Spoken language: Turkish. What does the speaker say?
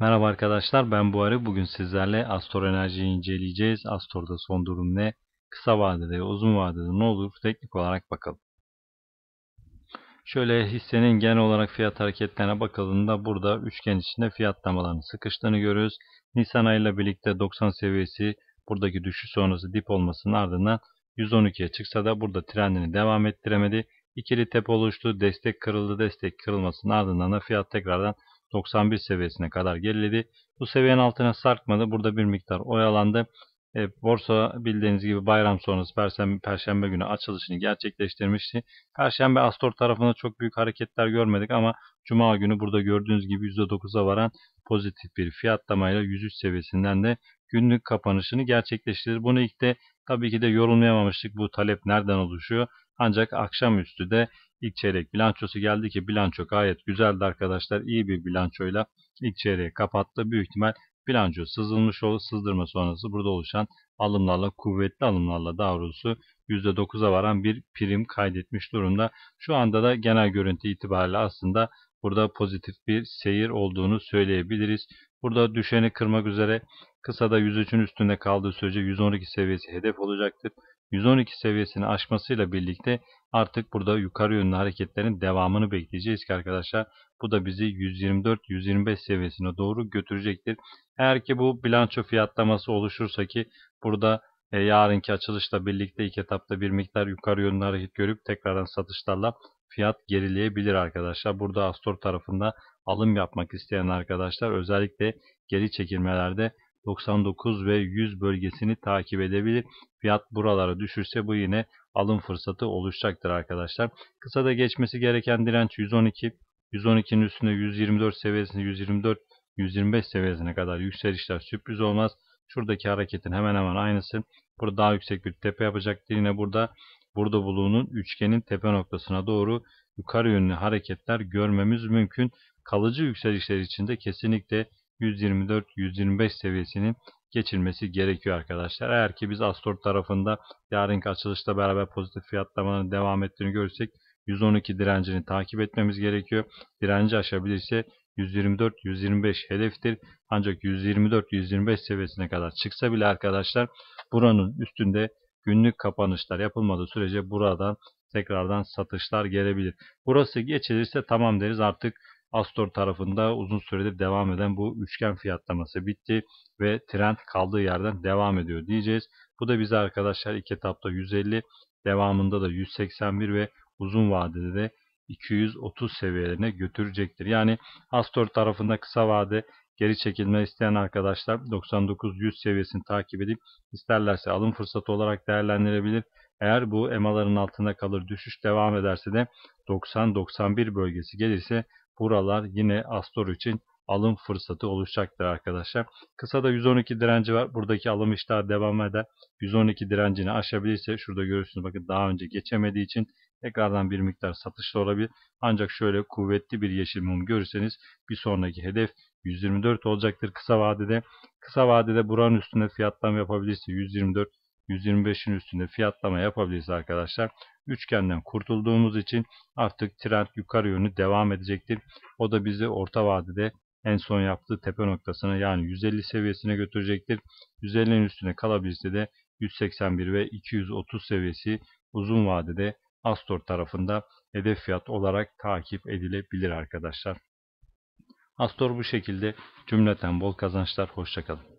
Merhaba arkadaşlar ben Buhari. Bugün sizlerle Astor Enerji'yi inceleyeceğiz. Astor'da son durum ne? Kısa vadede, uzun vadede ne olur? Teknik olarak bakalım. Şöyle hissenin genel olarak fiyat hareketlerine bakıldığında burada üçgen içinde fiyatlamaların sıkıştığını görüyoruz. Nisan ayıyla birlikte 90 seviyesi buradaki düşüş sonrası dip olmasının ardından 112'ye çıksa da burada trendini devam ettiremedi. İkili tepe oluştu, destek kırıldı, destek kırılmasının ardından da fiyat tekrardan 91 seviyesine kadar geriledi. Bu seviyenin altına sarkmadı. Burada bir miktar oyalandı. E, borsa bildiğiniz gibi bayram sonrası Perşembe, Perşembe günü açılışını gerçekleştirmişti. Perşembe Astor tarafında çok büyük hareketler görmedik ama Cuma günü burada gördüğünüz gibi %9'a varan pozitif bir fiyatlamayla 103 seviyesinden de günlük kapanışını gerçekleştirir. Bunu ilk de tabii ki de yorumlayamamıştık bu talep nereden oluşuyor. Ancak akşamüstü de ilk çeyrek bilançosu geldi ki bilanço gayet güzeldi arkadaşlar. İyi bir bilançoyla ilk çeyreği kapattı. Büyük ihtimal bilanço sızılmış olur. Sızdırma sonrası burada oluşan alımlarla, kuvvetli alımlarla daha doğrusu %9'a varan bir prim kaydetmiş durumda. Şu anda da genel görüntü itibariyle aslında burada pozitif bir seyir olduğunu söyleyebiliriz. Burada düşeni kırmak üzere kısada 103'ün üstünde kaldığı sürece 112 seviyesi hedef olacaktır. 112 seviyesini aşmasıyla birlikte artık burada yukarı yönlü hareketlerin devamını bekleyeceğiz ki arkadaşlar bu da bizi 124-125 seviyesine doğru götürecektir. Eğer ki bu bilanço fiyatlaması oluşursa ki burada e, yarınki açılışla birlikte ilk etapta bir miktar yukarı yönlü hareket görüp tekrardan satışlarla fiyat gerileyebilir arkadaşlar. Burada Astor tarafında alım yapmak isteyen arkadaşlar özellikle geri çekilmelerde 99 ve 100 bölgesini takip edebilir. Fiyat buralara düşürse bu yine alım fırsatı oluşacaktır arkadaşlar. Kısa da geçmesi gereken direnç 112. 112'nin üstünde 124 seviyesinde 124 125 seviyesine kadar yükselişler sürpriz olmaz. Şuradaki hareketin hemen hemen aynısı. Burada daha yüksek bir tepe yapacaktır. Yine burada burada buluğunun üçgenin tepe noktasına doğru yukarı yönlü hareketler görmemiz mümkün. Kalıcı yükselişler içinde kesinlikle 124-125 seviyesini geçirmesi gerekiyor arkadaşlar. Eğer ki biz Astor tarafında yarınki açılışta beraber pozitif fiyatlamanın devam ettiğini görürsek 112 direncini takip etmemiz gerekiyor. Direnci aşabilirse 124-125 hedeftir. Ancak 124-125 seviyesine kadar çıksa bile arkadaşlar buranın üstünde günlük kapanışlar yapılmadığı sürece buradan tekrardan satışlar gelebilir. Burası geçilirse tamam deriz artık Astor tarafında uzun süredir devam eden bu üçgen fiyatlaması bitti ve trend kaldığı yerden devam ediyor diyeceğiz. Bu da bize arkadaşlar ilk etapta 150, devamında da 181 ve uzun vadede de 230 seviyelerine götürecektir. Yani Astor tarafında kısa vade geri çekilme isteyen arkadaşlar 99-100 seviyesini takip edip isterlerse alım fırsatı olarak değerlendirebilir. Eğer bu emaların altında kalır düşüş devam ederse de 90-91 bölgesi gelirse Buralar yine Astor için alım fırsatı oluşacaktır arkadaşlar. Kısa da 112 direnci var. Buradaki alım iştahı devam eder. 112 direncini aşabilirse şurada görürsünüz bakın daha önce geçemediği için tekrardan bir miktar satışlı olabilir. Ancak şöyle kuvvetli bir yeşil mum görürseniz bir sonraki hedef 124 olacaktır kısa vadede. Kısa vadede buranın üstünde fiyatlama yapabilirse 124 125'in üstünde fiyatlama yapabiliriz arkadaşlar üçgenden kurtulduğumuz için artık trend yukarı yönü devam edecektir. O da bizi orta vadede en son yaptığı tepe noktasına yani 150 seviyesine götürecektir. 150'nin üstüne kalabilirse de 181 ve 230 seviyesi uzun vadede Astor tarafında hedef fiyat olarak takip edilebilir arkadaşlar. Astor bu şekilde cümleten bol kazançlar. Hoşçakalın.